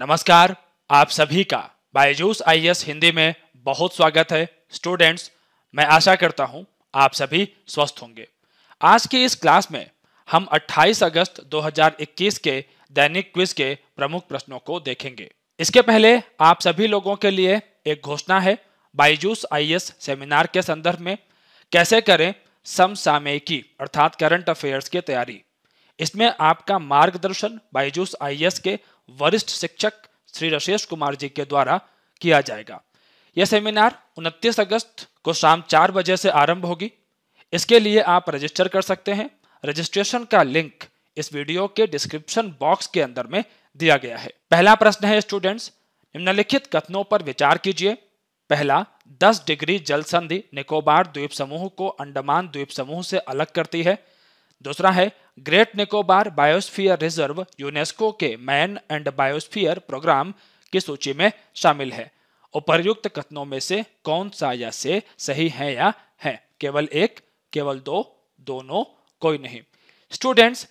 नमस्कार आप सभी का बायजूस आईएएस हिंदी में बहुत स्वागत है स्टूडेंट्स मैं आशा करता हूं आप सभी स्वस्थ होंगे आज की इस क्लास में हम 28 अगस्त 2021 के दैनिक क्विज के प्रमुख प्रश्नों को देखेंगे इसके पहले आप सभी लोगों के लिए एक घोषणा है बायजूस आईएएस सेमिनार के संदर्भ में कैसे करें समसामयिकी अर्थात करंट अफेयर्स की तैयारी इसमें आपका मार्गदर्शन बायजूस आईएएस के वरिष्ठ शिक्षक श्री रशेश कुमार जी के द्वारा किया जाएगा यह सेमिनार 29 अगस्त को शाम चार बजे से आरंभ होगी इसके लिए आप रजिस्टर कर सकते हैं रजिस्ट्रेशन का लिंक इस वीडियो के डिस्क्रिप्शन बॉक्स के अंदर में दिया गया है पहला प्रश्न है स्टूडेंट्स निम्नलिखित कथनों पर विचार कीजिए पहला 10 डिग्री जल संधि निकोबार द्वीप समूह को अंडमान द्वीप समूह से अलग करती है दूसरा है great Nicobar biosphere reserve UNESCO के मैन एंड बायोस्फीयर प्रोग्राम की सूची में शामिल है उपर्युक्त कथनों में से कौन सा या से सही है या है केवल एक केवल दो दोनों कोई नहीं स्टूडेंट्स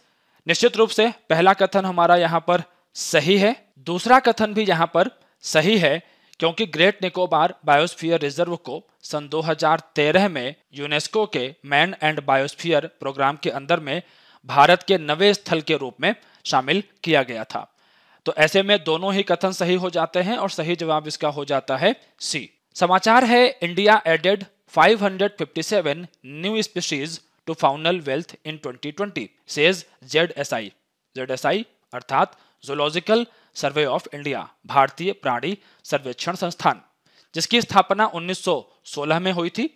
निश्चित रूप से पहला कथन हमारा यहाँ पर सही है दूसरा कथन भी यहाँ पर सही है क्योंकि ग्रेट निकोबार बायोस्फीयर रिजर्व को सन 2013 में यूनेस्को के मैन एंड बायोस्फीयर प्रोग्राम के अंदर में भारत के नवे स्थल के रूप में शामिल किया गया था तो ऐसे में दोनों ही कथन सही हो जाते हैं और सही जवाब इसका हो जाता है सी समाचार है India added 557 new species to faunal wealth in 2020 says Z S I Z S I अर्थात जोलॉजिकल सर्वे ऑफ इंडिया भारतीय प्राणी सर्वेक्षण संस्थान जिसकी स्थापना 1916 में हुई थी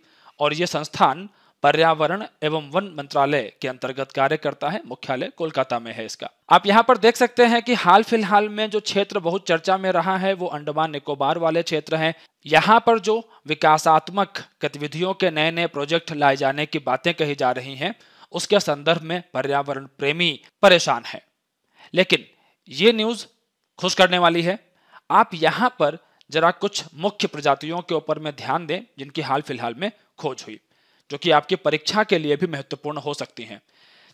और यह संस्थान पर्यावरण एवं वन मंत्रालय के अंतर्गत कार्य करता है मुख्यालय कोलकाता में है इसका आप यहाँ पर देख सकते हैं कि हाल फिलहाल में जो क्षेत्र बहुत चर्चा में रहा है वो अंडमान निकोबार वाले क्षेत्र हैं यहाँ पर जो विकासात्मक गतिविधियों के नए नए प्रोजेक्ट लाए जाने की बातें कही जा रही हैं उसके संदर्भ में पर्यावरण प्रेमी परेशान है लेकिन ये न्यूज खुश करने वाली है आप यहां पर जरा कुछ मुख्य प्रजातियों के ऊपर में ध्यान दें जिनकी हाल फिलहाल में खोज हुई जो कि आपकी परीक्षा के लिए भी महत्वपूर्ण हो सकती हैं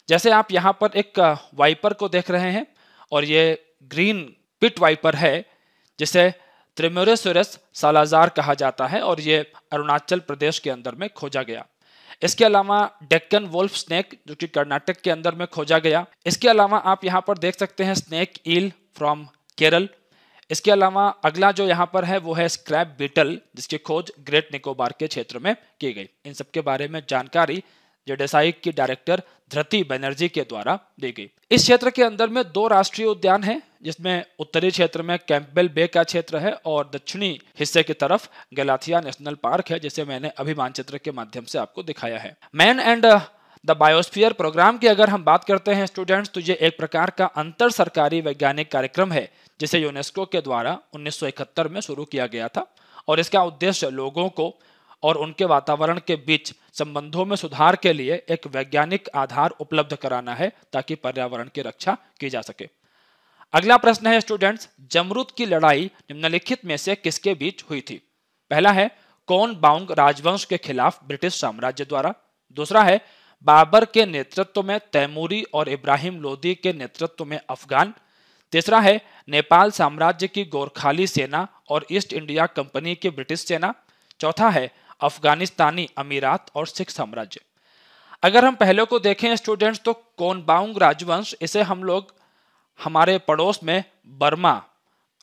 जैसे आप यहाँ पर एक वाइपर को देख रहे हैं और ये ग्रीन पिट वाइपर है जिसे त्रिमोरेसोरस सालाजार कहा जाता है और ये अरुणाचल प्रदेश के अंदर में खोजा गया इसके अलावा डेक्कन वोल्फ स्नेक जो कि कर्नाटक के अंदर में खोजा गया इसके अलावा आप यहाँ पर देख सकते हैं स्नेक ईल फ्रॉम केरल इसके अलावा अगला जो यहाँ पर है वो है स्क्रैप बीटल जिसकी खोज ग्रेट निकोबार के क्षेत्र में की गई इन सब के बारे में जानकारी जेडेसाई की डायरेक्टर धृति बनर्जी के द्वारा दी गई इस क्षेत्र के अंदर में दो राष्ट्रीय उद्यान हैं जिसमें उत्तरी क्षेत्र में कैंपबेल बे का क्षेत्र है और दक्षिणी हिस्से की तरफ गलाथिया नेशनल पार्क है जिसे मैंने अभी मानचित्र के माध्यम से आपको दिखाया है man and the biosphere programme की अगर हम बात करते हैं स्टूडेंट्स तो ये एक प्रकार का अंतर सरकारी वैज्ञानिक कार्यक्रम है जिसे यूनेस्को के द्वारा 1971 में शुरू किया गया था और इसका उद्देश्य लोगों को और उनके वातावरण के बीच संबंधों में सुधार के लिए एक वैज्ञानिक आधार उपलब्ध कराना है ताकि पर्यावरण की रक्षा की जा सके अगला प्रश्न है स्टूडेंट्स जमरूद की लड़ाई निम्नलिखित में से किसके बीच हुई थी पहला है कौन बाउंग राजवंश के खिलाफ ब्रिटिश साम्राज्य द्वारा दूसरा है बाबर के नेतृत्व में तैमूरी और इब्राहिम लोदी के नेतृत्व में अफगान तीसरा है नेपाल साम्राज्य की गोरखाली सेना और ईस्ट इंडिया कंपनी की ब्रिटिश सेना चौथा है अफगानिस्तानी अमीरात और सिख साम्राज्य अगर हम पहले को देखें स्टूडेंट्स तो कोनबाउंग राजवंश इसे हम लोग हमारे पड़ोस में बर्मा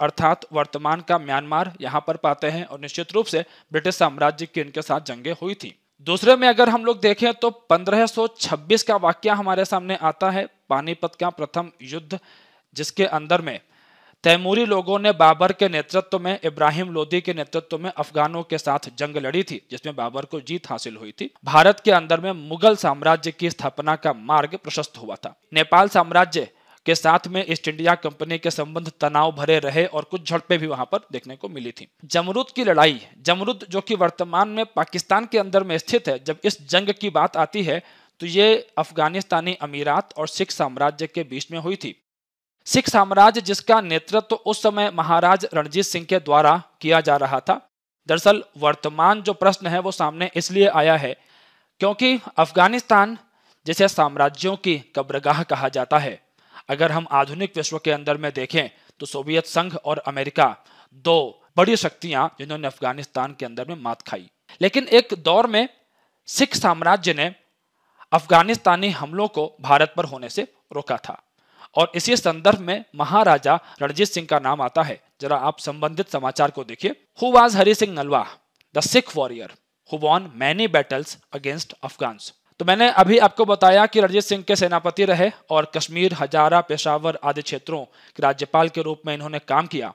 अर्थात वर्तमान का म्यांमार यहाँ पर पाते हैं और निश्चित रूप से ब्रिटिश साम्राज्य की इनके साथ जंगे हुई थी दूसरे में अगर हम लोग देखें तो 1526 का वाक्य हमारे सामने आता है पानीपत का प्रथम युद्ध जिसके अंदर में तैमूरी लोगों ने बाबर के नेतृत्व में इब्राहिम लोदी के नेतृत्व में अफगानों के साथ जंग लड़ी थी जिसमें बाबर को जीत हासिल हुई थी भारत के अंदर में मुगल साम्राज्य की स्थापना का मार्ग प्रशस्त हुआ था नेपाल साम्राज्य के साथ में ईस्ट इंडिया कंपनी के संबंध तनाव भरे रहे और कुछ झड़पें भी वहां पर देखने को मिली थी जमरूद की लड़ाई जमरूद जो कि वर्तमान में पाकिस्तान के अंदर में स्थित है जब इस जंग की बात आती है तो ये अफगानिस्तानी अमीरात और सिख साम्राज्य के बीच में हुई थी सिख साम्राज्य जिसका नेतृत्व तो उस समय महाराज रणजीत सिंह के द्वारा किया जा रहा था दरअसल वर्तमान जो प्रश्न है वो सामने इसलिए आया है क्योंकि अफगानिस्तान जिसे साम्राज्यों की कब्रगाह कहा जाता है अगर हम आधुनिक विश्व के अंदर में देखें तो सोवियत संघ और अमेरिका दो बड़ी शक्तियां जिन्होंने अफगानिस्तान के अंदर में मात खाई लेकिन एक दौर में सिख साम्राज्य ने अफगानिस्तानी हमलों को भारत पर होने से रोका था और इसी संदर्भ में महाराजा रणजीत सिंह का नाम आता है जरा आप संबंधित समाचार को देखिए who was Hari Singh Nalwa the Sikh warrior who won many battles against Afghan तो मैंने अभी आपको बताया कि रणजीत सिंह के सेनापति रहे और कश्मीर हजारा पेशावर आदि क्षेत्रों के राज्यपाल के रूप में इन्होंने काम किया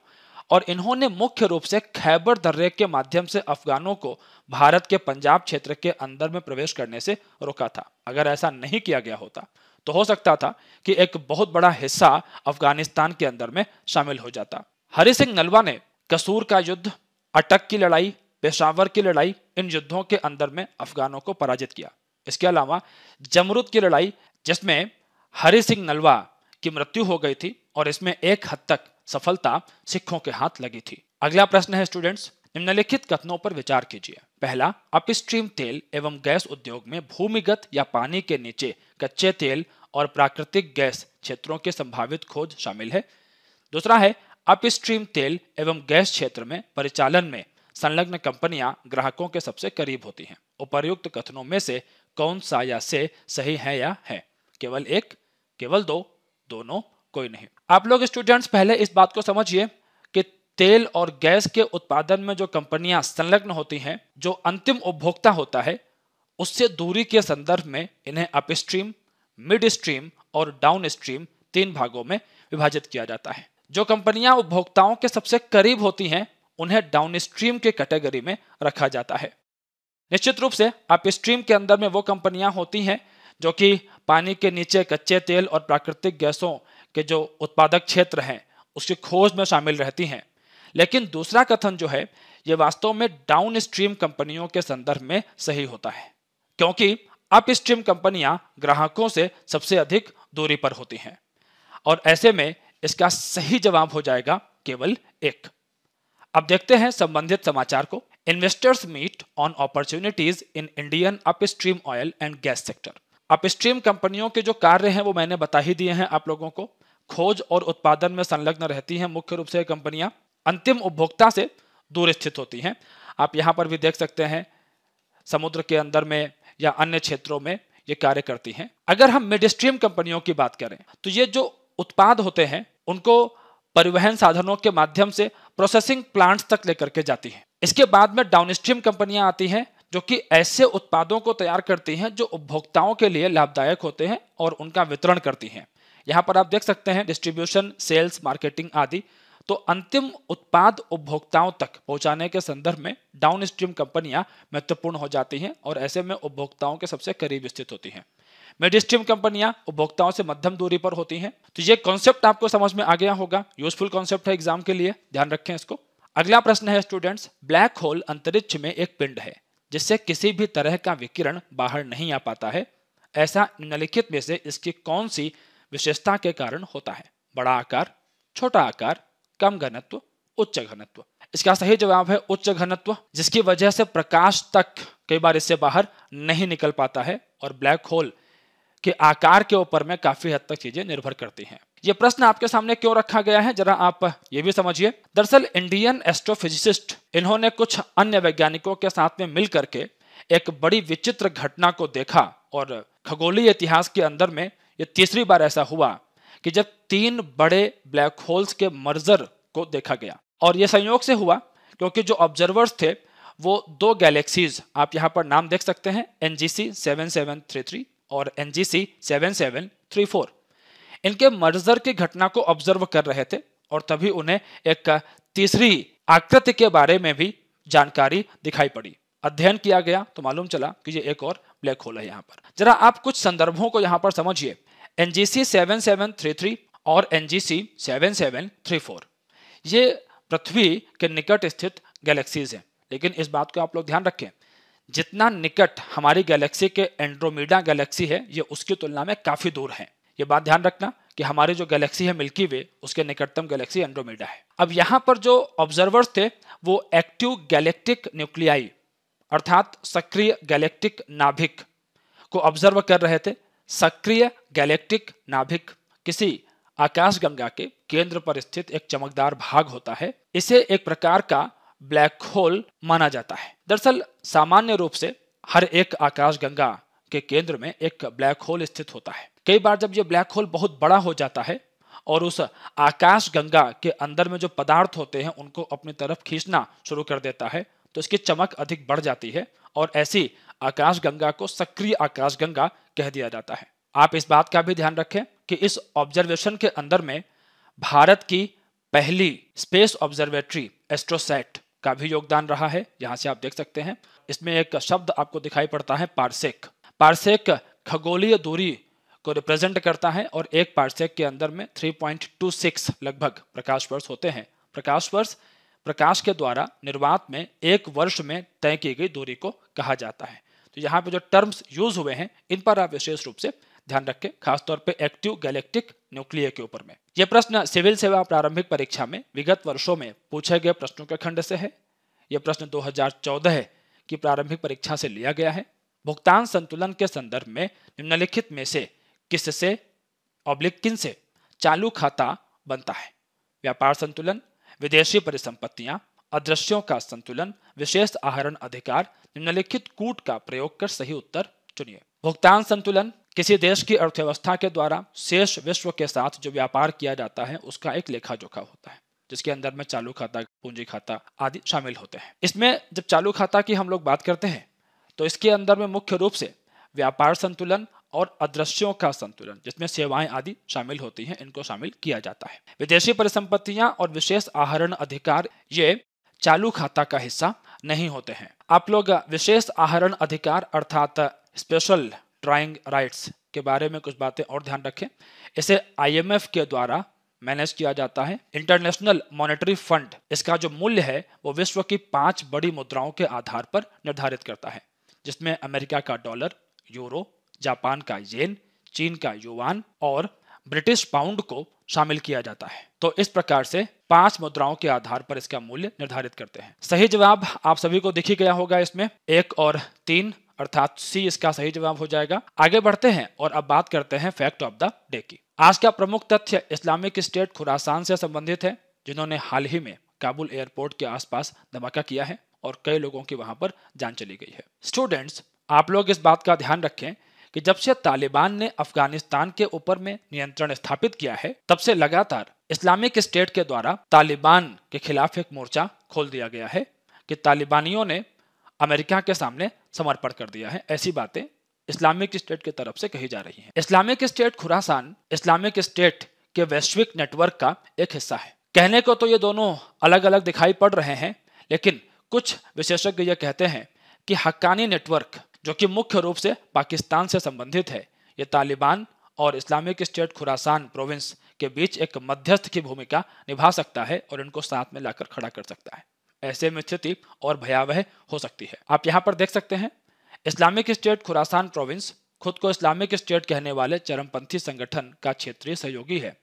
और इन्होंने मुख्य रूप से खैबर दर्रे के माध्यम से अफगानों को भारत के पंजाब क्षेत्र के अंदर में प्रवेश करने से रोका था अगर ऐसा नहीं किया गया होता तो हो सकता था कि एक बहुत बड़ा हिस्सा अफगानिस्तान के अंदर में शामिल हो जाता हरि सिंह नलवा ने कसूर का युद्ध अटक की लड़ाई पेशावर की लड़ाई इन युद्धों के अंदर में अफगानों को पराजित किया इसके अलावा जमरूद की लड़ाई जिसमें हरि सिंह नलवा की मृत्यु हो गई थी और इसमें एक हद तक सफलता सिखों के हाथ लगी थी अगला प्रश्न है स्टूडेंट्स निम्नलिखित कथनों पर विचार कीजिए पहला अपस्ट्रीम तेल एवं गैस उद्योग में भूमिगत या पानी के नीचे कच्चे तेल और प्राकृतिक गैस क्षेत्रों के संभावित खोज शामिल है दूसरा है अपस्ट्रीम तेल एवं गैस क्षेत्र में परिचालन में संलग्न कंपनियां ग्राहकों के सबसे करीब होती हैं उपर्युक्त कथनों में से कौन सा या से सही है या है केवल एक केवल दो दोनों कोई नहीं आप लोग स्टूडेंट्स पहले इस बात को समझिए कि तेल और गैस के उत्पादन में जो कंपनियां संलग्न होती हैं जो अंतिम उपभोक्ता होता है उससे दूरी के संदर्भ में इन्हें अपस्ट्रीम मिड स्ट्रीम और डाउन स्ट्रीम तीन भागों में विभाजित किया जाता है जो कंपनियां उपभोक्ताओं के सबसे करीब होती हैं उन्हें डाउन स्ट्रीम के कैटेगरी में रखा जाता है निश्चित रूप से अपस्ट्रीम के अंदर में वो कंपनियां होती हैं जो कि पानी के नीचे कच्चे तेल और प्राकृतिक गैसों के जो उत्पादक क्षेत्र हैं उसकी खोज में शामिल रहती हैं लेकिन दूसरा कथन जो है ये वास्तव में डाउन स्ट्रीम कंपनियों के संदर्भ में सही होता है क्योंकि अपस्ट्रीम कंपनियां ग्राहकों से सबसे अधिक दूरी पर होती हैं और ऐसे में इसका सही जवाब हो जाएगा केवल एक अब देखते हैं संबंधित समाचार को investors meet on opportunities in Indian upstream oil and gas sector upstream कंपनियों के जो कार्य हैं वो मैंने बता ही दिए हैं आप लोगों को खोज और उत्पादन में संलग्न रहती हैं मुख्य रूप से कंपनियां अंतिम उपभोक्ता से दूर स्थित होती हैं आप यहां पर भी देख सकते हैं समुद्र के अंदर में या अन्य क्षेत्रों में ये कार्य करती हैं अगर हम मिड स्ट्रीम कंपनियों की बात करें तो ये जो उत्पाद होते हैं उनको परिवहन साधनों के माध्यम से प्रोसेसिंग प्लांट्स तक लेकर के जाती हैं इसके बाद में डाउनस्ट्रीम कंपनियां आती हैं जो कि ऐसे उत्पादों को तैयार करती हैं जो उपभोक्ताओं के लिए लाभदायक होते हैं और उनका वितरण करती हैं यहाँ पर आप देख सकते हैं डिस्ट्रीब्यूशन सेल्स मार्केटिंग आदि तो अंतिम उत्पाद उपभोक्ताओं तक पहुंचाने के संदर्भ में डाउन स्ट्रीम कंपनियां महत्वपूर्ण हो जाती हैं और ऐसे में उपभोक्ताओं के सबसे करीब स्थित होती हैं मिडस्ट्रीम कंपनियां उपभोक्ताओं से मध्यम दूरी पर होती हैं तो ये कॉन्सेप्ट आपको समझ में आ गया होगा यूजफुल कॉन्सेप्ट है एग्जाम के लिए ध्यान रखें इसको अगला प्रश्न है स्टूडेंट्स ब्लैक होल अंतरिक्ष में एक पिंड है जिससे किसी भी तरह का विकिरण बाहर नहीं आ पाता है ऐसा निम्नलिखित में से इसकी कौन सी विशेषता के कारण होता है बड़ा आकार छोटा आकार कम घनत्व उच्च घनत्व इसका सही जवाब है उच्च घनत्व जिसकी वजह से प्रकाश तक कई बार इससे बाहर नहीं निकल पाता है और ब्लैक होल के आकार के ऊपर में काफी हद तक चीजें निर्भर करती हैं ये प्रश्न आपके सामने क्यों रखा गया है जरा आप ये भी समझिए दरअसल इंडियन एस्ट्रोफिजिसिस्ट इन्होंने कुछ अन्य वैज्ञानिकों के साथ में मिल करके एक बड़ी विचित्र घटना को देखा और खगोलीय इतिहास के अंदर में ये तीसरी बार ऐसा हुआ कि जब तीन बड़े ब्लैक होल्स के मर्जर को देखा गया और यह संयोग से हुआ क्योंकि जो ऑब्जर्वर्स थे वो दो गैलेक्सीज आप यहाँ पर नाम देख सकते हैं N G C seven seven three three और N G C seven seven three four इनके मर्जर की घटना को ऑब्जर्व कर रहे थे और तभी उन्हें एक तीसरी आकृति के बारे में भी जानकारी दिखाई पड़ी अध्ययन किया गया तो मालूम चला कि ये एक और ब्लैक होल है यहाँ पर जरा आप कुछ संदर्भों को यहाँ पर समझिए एनजीसी 7733 और एनजीसी 7734 ये पृथ्वी के निकट स्थित गैलेक्सीज हैं लेकिन इस बात को आप लोग ध्यान रखें जितना निकट हमारी गैलेक्सी के एंड्रोमीडा गैलेक्सी है ये उसकी तुलना में काफ़ी दूर है ये बात ध्यान रखना कि हमारी जो गैलेक्सी है मिल्की वे उसके निकटतम गैलेक्सी एंड्रोमीडा है अब यहाँ पर जो ऑब्जर्वर्स थे वो एक्टिव गैलेक्टिक न्यूक्लियाई अर्थात सक्रिय गैलेक्टिक नाभिक को ऑब्जर्व कर रहे थे सक्रिय गैलेक्टिक नाभिक किसी आकाशगंगा के केंद्र पर स्थित एक चमकदार भाग होता है इसे एक प्रकार का ब्लैक होल माना जाता है दरअसल सामान्य रूप से हर एक गंगा के केंद्र में एक ब्लैक होल स्थित होता है कई बार जब यह ब्लैक होल बहुत बड़ा हो जाता है और उस आकाश गंगा के अंदर में जो पदार्थ होते हैं उनको अपनी तरफ खींचना शुरू कर देता है तो इसकी चमक अधिक बढ़ जाती है और ऐसी आकाश गंगा को सक्रिय आकाश गंगा कह दिया जाता है आप इस बात का भी ध्यान रखें कि इस ऑब्जर्वेशन के अंदर में भारत की पहली स्पेस ऑब्जर्वेटरी एस्ट्रोसेट का भी योगदान रहा है यहाँ से आप देख सकते हैं इसमें एक शब्द आपको दिखाई पड़ता है पार्सेक पार्सेक खगोलीय दूरी को रिप्रेजेंट करता है और एक पार्सेक के अंदर में 3.26 लगभग प्रकाश वर्ष होते हैं प्रकाश वर्ष प्रकाश के द्वारा निर्वात में एक वर्ष में तय की गई दूरी को कहा जाता है तो यहाँ पे जो टर्म्स यूज हुए हैं इन पर आप विशेष रूप से ध्यान रखें खासतौर पर एक्टिव गैलेक्टिक न्यूक्लियर के ऊपर में यह प्रश्न सिविल सेवा प्रारंभिक परीक्षा में विगत वर्षों में पूछे गए प्रश्नों के खंड से है यह प्रश्न 2014 की प्रारंभिक परीक्षा से लिया गया है भुगतान संतुलन के संदर्भ में निम्नलिखित में से किससे ऑब्लिक किन से चालू खाता बनता है व्यापार संतुलन विदेशी परिसंपत्तियां अदृश्यों का संतुलन विशेष आहरण अधिकार निम्नलिखित कूट का प्रयोग कर सही उत्तर चुनिए भुगतान संतुलन किसी देश की अर्थव्यवस्था के द्वारा शेष विश्व के साथ जो व्यापार किया जाता है उसका एक लेखा जोखा होता है जिसके अंदर में चालू खाता पूंजी खाता आदि शामिल होते हैं इसमें जब चालू खाता की हम लोग बात करते हैं तो इसके अंदर में मुख्य रूप से व्यापार संतुलन और अदृश्यों का संतुलन जिसमें सेवाएं आदि शामिल होती हैं इनको शामिल किया जाता है विदेशी परिसंपत्तियां और विशेष आहरण अधिकार ये चालू खाता का हिस्सा नहीं होते हैं आप लोग विशेष आहरण अधिकार अर्थात स्पेशल ड्राइंग राइट्स के बारे में कुछ बातें और ध्यान रखें इसे आईएमएफ के द्वारा मैनेज किया जाता है इंटरनेशनल मॉनेटरी फंड इसका जो मूल्य है वो विश्व की पांच बड़ी मुद्राओं के आधार पर निर्धारित करता है जिसमें अमेरिका का डॉलर यूरो जापान का येन चीन का युवान और ब्रिटिश पाउंड को शामिल किया जाता है तो इस प्रकार से पांच मुद्राओं के आधार पर इसका मूल्य निर्धारित करते हैं सही जवाब आप सभी को दिखी गया होगा इसमें एक और तीन अर्थात सी इसका सही जवाब हो जाएगा आगे बढ़ते हैं और अब बात करते हैं फैक्ट ऑफ द डे की आज का प्रमुख तथ्य इस्लामिक स्टेट खुरासान से संबंधित है जिन्होंने हाल ही में काबुल एयरपोर्ट के आसपास धमाका किया है और कई लोगों की वहां पर जान चली गई है स्टूडेंट्स आप लोग इस बात का ध्यान रखें कि जब से तालिबान ने अफगानिस्तान के ऊपर में नियंत्रण स्थापित किया है तब से लगातार इस्लामिक स्टेट के द्वारा तालिबान के खिलाफ एक मोर्चा खोल दिया गया है कि तालिबानियों ने अमेरिका के सामने समर्पण कर दिया है ऐसी बातें इस्लामिक स्टेट की तरफ से कही जा रही है Islamic State Khurasan Islamic State के वैश्विक नेटवर्क का एक हिस्सा है कहने को तो ये दोनों अलग अलग दिखाई पड़ रहे हैं लेकिन कुछ विशेषज्ञ ये कहते हैं कि हक्कानी नेटवर्क जो कि मुख्य रूप से पाकिस्तान से संबंधित है ये तालिबान और इस्लामिक स्टेट खुरासान प्रोविंस के बीच एक मध्यस्थ की भूमिका निभा सकता है और इनको साथ में लाकर खड़ा कर सकता है ऐसे में स्थिति और भयावह हो सकती है आप यहाँ पर देख सकते हैं इस्लामिक स्टेट खुरासान प्रोविंस खुद को इस्लामिक स्टेट कहने वाले चरमपंथी संगठन का क्षेत्रीय सहयोगी है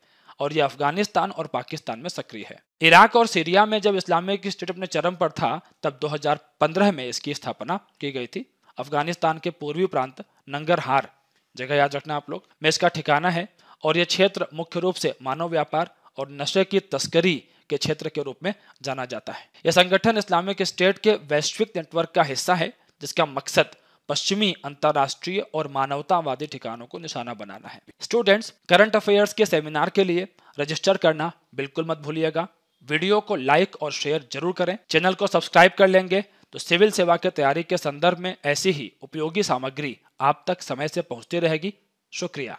और यह अफगानिस्तान और पाकिस्तान में सक्रिय है इराक और सीरिया में जब इस्लामिक स्टेट अपने चरम पर था तब 2015 में इसकी स्थापना की गई थी अफगानिस्तान के पूर्वी प्रांत नंगरहार जगह याद रखना आप लोग में इसका ठिकाना है और यह क्षेत्र मुख्य रूप से मानव व्यापार और नशे की तस्करी के क्षेत्र के रूप में जाना जाता है यह संगठन इस्लामिक स्टेट के वैश्विक नेटवर्क का हिस्सा है जिसका मकसद पश्चिमी अंतर्राष्ट्रीय और मानवतावादी ठिकानों को निशाना बनाना है स्टूडेंट्स करंट अफेयर्स के सेमिनार के लिए रजिस्टर करना बिल्कुल मत भूलिएगा वीडियो को लाइक और शेयर जरूर करें चैनल को सब्सक्राइब कर लेंगे तो सिविल सेवा के तैयारी के संदर्भ में ऐसी ही उपयोगी सामग्री आप तक समय से पहुंचती रहेगी शुक्रिया